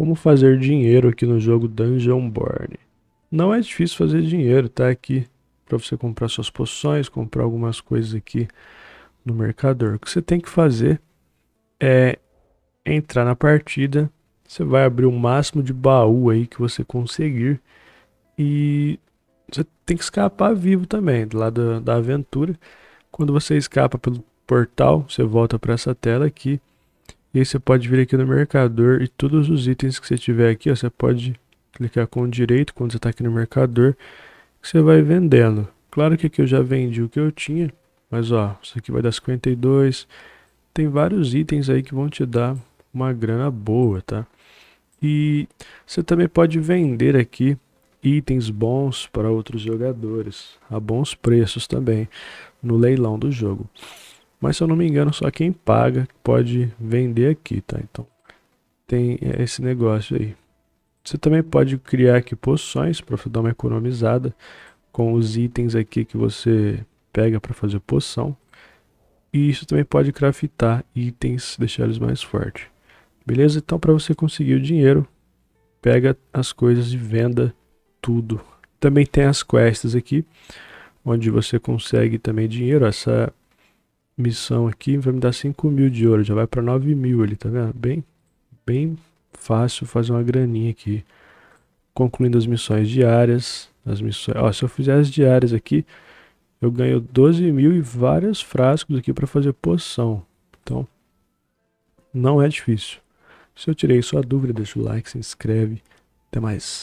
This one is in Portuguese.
Como fazer dinheiro aqui no jogo Dungeonborn. Não é difícil fazer dinheiro, tá aqui para você comprar suas poções, comprar algumas coisas aqui no mercador. O que você tem que fazer é entrar na partida, você vai abrir o máximo de baú aí que você conseguir e você tem que escapar vivo também, lá da, da aventura. Quando você escapa pelo portal, você volta para essa tela aqui e aí você pode vir aqui no mercador e todos os itens que você tiver aqui, ó, você pode clicar com o direito quando você está aqui no mercador, que você vai vendendo. Claro que aqui eu já vendi o que eu tinha, mas ó, isso aqui vai dar 52. Tem vários itens aí que vão te dar uma grana boa, tá? E você também pode vender aqui itens bons para outros jogadores a bons preços também no leilão do jogo. Mas se eu não me engano, só quem paga pode vender aqui, tá? Então tem é, esse negócio aí. Você também pode criar aqui poções para dar uma economizada com os itens aqui que você pega para fazer poção. E isso também pode craftar itens, deixar eles mais fortes. Beleza? Então para você conseguir o dinheiro, pega as coisas e venda tudo. Também tem as quests aqui, onde você consegue também dinheiro. Essa missão aqui, vai me dar 5 mil de ouro, já vai para 9 mil ali, tá vendo? Bem, bem fácil fazer uma graninha aqui. Concluindo as missões diárias, as missões, ó, se eu fizer as diárias aqui, eu ganho 12 mil e vários frascos aqui para fazer poção. Então, não é difícil. Se eu tirei sua dúvida, deixa o like, se inscreve. Até mais.